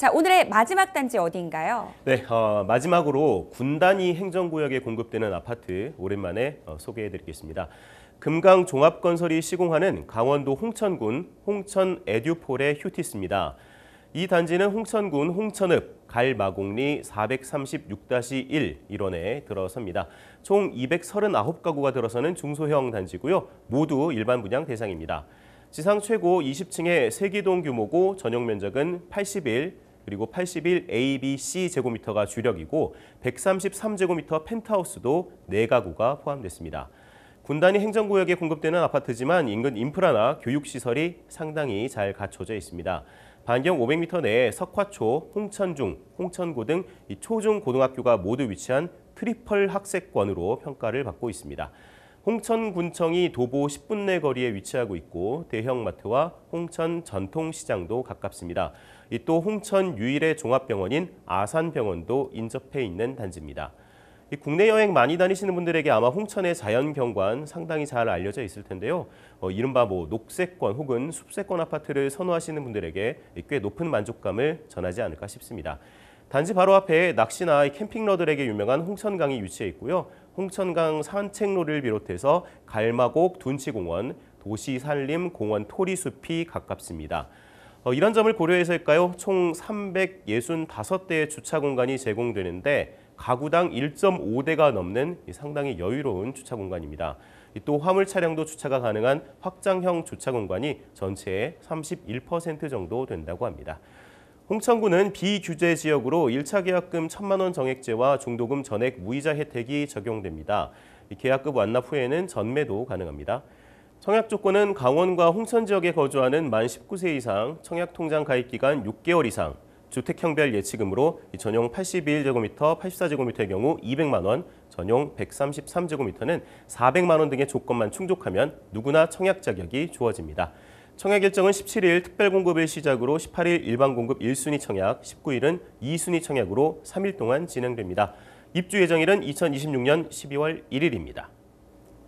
자, 오늘의 마지막 단지 어디인가요? 네, 어, 마지막으로 군단위 행정구역에 공급되는 아파트 오랜만에 어, 소개해드리겠습니다. 금강 종합건설이 시공하는 강원도 홍천군 홍천 에듀폴의 휴티스입니다. 이 단지는 홍천군 홍천읍 갈마곡리 436-1 일원에 들어섭니다. 총 239가구가 들어서는 중소형 단지고요. 모두 일반 분양 대상입니다. 지상 최고 20층의 세기동 규모고 전용 면적은 81 그리고 81 ABC 제곱미터가 주력이고 133제곱미터 펜트하우스도 4가구가 포함됐습니다. 군단이 행정구역에 공급되는 아파트지만 인근 인프라나 교육시설이 상당히 잘 갖춰져 있습니다. 반경 500m 내에 석화초, 홍천중, 홍천고 등 초중고등학교가 모두 위치한 트리플 학세권으로 평가를 받고 있습니다. 홍천군청이 도보 10분 내 거리에 위치하고 있고 대형마트와 홍천 전통시장도 가깝습니다. 또 홍천 유일의 종합병원인 아산병원도 인접해 있는 단지입니다. 국내 여행 많이 다니시는 분들에게 아마 홍천의 자연경관 상당히 잘 알려져 있을 텐데요. 어, 이른바 뭐 녹색권 혹은 숲세권 아파트를 선호하시는 분들에게 꽤 높은 만족감을 전하지 않을까 싶습니다. 단지 바로 앞에 낚시나 캠핑러들에게 유명한 홍천강이 위치해 있고요. 홍천강 산책로를 비롯해서 갈마곡 둔치공원, 도시산림공원 토리숲이 가깝습니다. 어, 이런 점을 고려해서일까요? 총 365대의 주차 공간이 제공되는데 가구당 1.5대가 넘는 상당히 여유로운 주차 공간입니다. 또 화물 차량도 주차가 가능한 확장형 주차 공간이 전체의 31% 정도 된다고 합니다. 홍천구는 비규제 지역으로 1차 계약금 1천만 원 정액제와 중도금 전액 무이자 혜택이 적용됩니다. 계약금 완납 후에는 전매도 가능합니다. 청약 조건은 강원과 홍천 지역에 거주하는 만 19세 이상, 청약 통장 가입 기간 6개월 이상, 주택형별 예치금으로 전용 81제곱미터, 84제곱미터의 경우 200만 원, 전용 133제곱미터는 400만 원 등의 조건만 충족하면 누구나 청약 자격이 주어집니다. 청약 일정은 17일 특별 공급을 시작으로 18일 일반 공급 1순위 청약, 19일은 2순위 청약으로 3일 동안 진행됩니다. 입주 예정일은 2026년 12월 1일입니다.